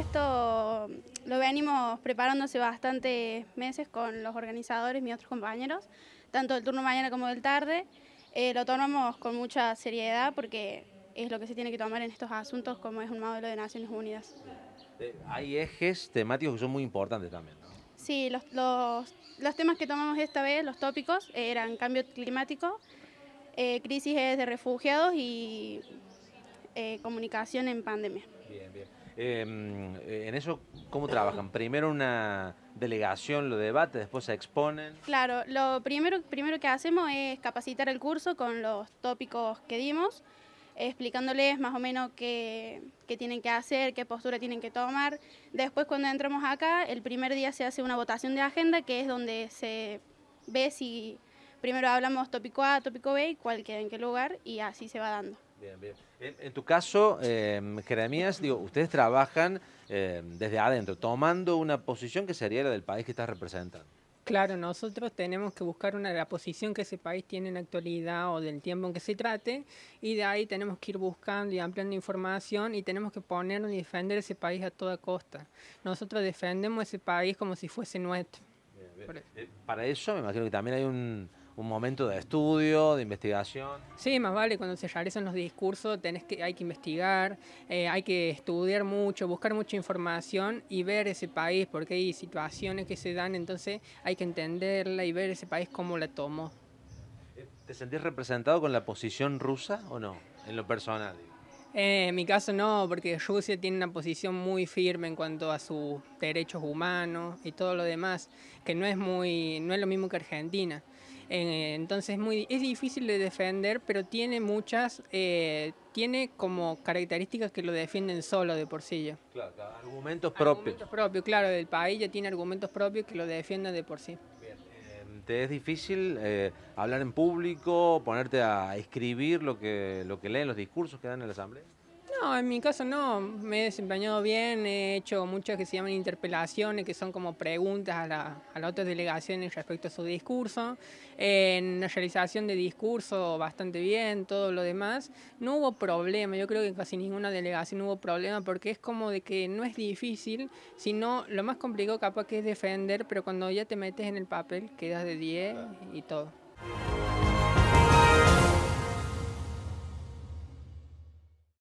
esto lo venimos preparándose bastantes meses con los organizadores, mis otros compañeros, tanto del turno mañana como del tarde. Eh, lo tomamos con mucha seriedad porque es lo que se tiene que tomar en estos asuntos como es un modelo de Naciones Unidas. Eh, hay ejes temáticos que son muy importantes también. Sí, los, los, temas que tomamos esta vez, los tópicos, eran cambio climático, eh, crisis de refugiados y eh, comunicación en pandemia. Bien, bien. Em, eh, en eso, ¿cómo trabajan? Primero una delegación lo debate, después se exponen. Claro, lo primero, primero que hacemos es capacitar el curso con los tópicos que dimos, explicándoles más o menos qué, qué tienen que hacer, qué postura tienen que tomar. Después cuando entramos acá, el primer día se hace una votación de agenda, que es donde se ve si primero hablamos tópico A, tópico B y cuál queda en qué lugar, y así se va dando. Bien, bien. En, tu caso, em, Jeremías, digo, ustedes trabajan em, desde adentro, tomando una posición que sería la del país que estás representando. Claro, nosotros tenemos que buscar una, la posición que ese país tiene en la actualidad o del tiempo en que se trate y de ahí tenemos que ir buscando y ampliando información y tenemos que ponernos y defender ese país a toda costa. Nosotros defendemos ese país como si fuese nuestro. Eh, para eso me imagino que también hay un, un momento de estudio, de investigación. Sí, más vale, cuando se realizan los discursos tenés que, hay que investigar, eh, hay que estudiar mucho, buscar mucha información y ver ese país, porque hay situaciones que se dan, entonces hay que entenderla y ver ese país cómo la tomó. Eh, ¿Te sentís representado con la posición rusa o no, en lo personal? Eh, en mi caso no, porque Rusia tiene una posición muy firme en cuanto a sus derechos humanos y todo lo demás, que no es muy, no es lo mismo que Argentina. Eh, entonces muy, es difícil de defender, pero tiene muchas, eh, tiene como características que lo defienden solo de por sí. Claro, argumentos propios. Argumentos propios, claro, el país ya tiene argumentos propios que lo defienden de por sí. Em, ¿Te es difícil eh, hablar en público, ponerte a escribir lo que, lo que leen, los discursos que dan en la asamblea? No, en mi caso no, me he desempeñado bien, he hecho muchas que se llaman interpelaciones, que son como preguntas a, a las otras delegaciones respecto a su discurso, en la realización de discurso bastante bien, todo lo demás, no hubo problema, yo creo que en casi ninguna delegación hubo problema, porque es como de que no es difícil, sino lo más complicado capaz que es defender, pero cuando ya te metes en el papel quedas de 10 y todo.